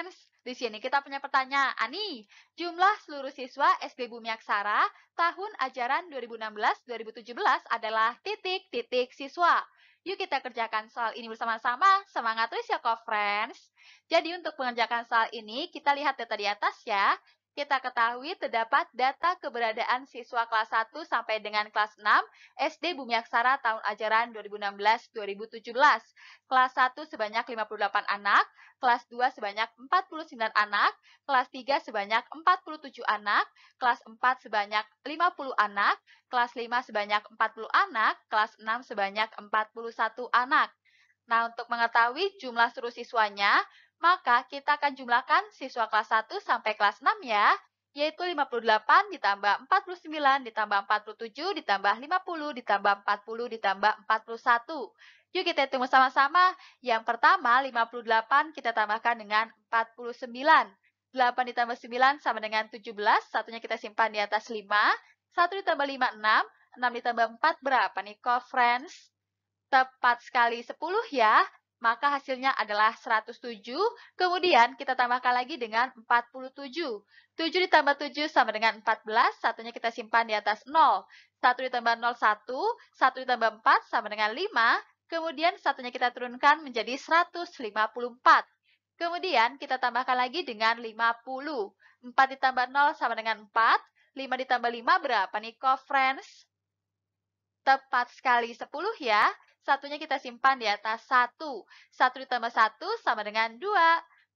friends. Di sini kita punya pertanyaan nih. Jumlah seluruh siswa SD Bumi Aksara tahun ajaran 2016-2017 adalah titik-titik siswa. Yuk kita kerjakan soal ini bersama-sama. Semangat terus ya kok friends. Jadi untuk mengerjakan soal ini, kita lihat data di atas ya kita ketahui terdapat data keberadaan siswa kelas 1 sampai dengan kelas 6 SD Bumi Aksara tahun ajaran 2016-2017. Kelas 1 sebanyak 58 anak, kelas 2 sebanyak 49 anak, kelas 3 sebanyak 47 anak, kelas 4 sebanyak 50 anak, kelas 5 sebanyak 40 anak, kelas 6 sebanyak 41 anak. Nah, untuk mengetahui jumlah seluruh siswanya, maka kita akan jumlahkan siswa kelas 1 sampai kelas 6 ya, yaitu 58 ditambah 49 ditambah 47 ditambah 50 ditambah 40 ditambah 41. Yuk kita hitung sama-sama. Yang pertama 58 kita tambahkan dengan 49. 8 ditambah 9 sama dengan 17, satunya kita simpan di atas 5. 1 ditambah 5, 6. 6 ditambah 4 berapa nih, co-friends? Tepat sekali 10 ya maka hasilnya adalah 107. Kemudian kita tambahkan lagi dengan 47. 7 ditambah 7 sama dengan 14, satunya kita simpan di atas 0. 1 ditambah 0, 1. 1 ditambah 4 sama dengan 5. Kemudian satunya kita turunkan menjadi 154. Kemudian kita tambahkan lagi dengan 50. 4 ditambah 0 sama dengan 4. 5 ditambah 5 berapa nih, co-friends? Tepat sekali 10 ya satunya kita simpan di atas 1. 1 ditambah 1 sama dengan 2.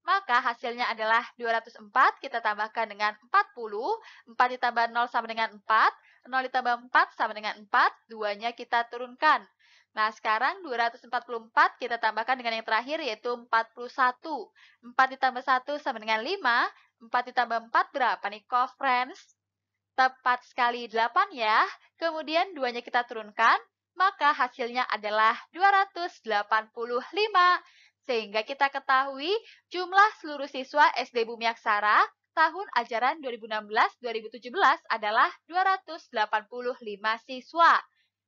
Maka hasilnya adalah 204, kita tambahkan dengan 40, 4 ditambah 0 sama dengan 4, 0 ditambah 4 sama dengan 4, 2-nya kita turunkan. Nah, sekarang 244 kita tambahkan dengan yang terakhir yaitu 41. 4 ditambah 1 sama dengan 5, 4 ditambah 4 berapa nih, co-friends? Tepat sekali 8 ya. Kemudian 2-nya kita turunkan, maka hasilnya adalah 285. Sehingga kita ketahui jumlah seluruh siswa SD Bumi Aksara tahun ajaran 2016-2017 adalah 285 siswa.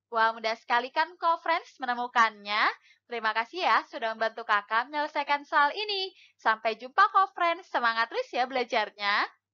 Wah, mudah sekali kan conference menemukannya. Terima kasih ya sudah membantu kakak menyelesaikan soal ini. Sampai jumpa conference, semangat terus ya belajarnya.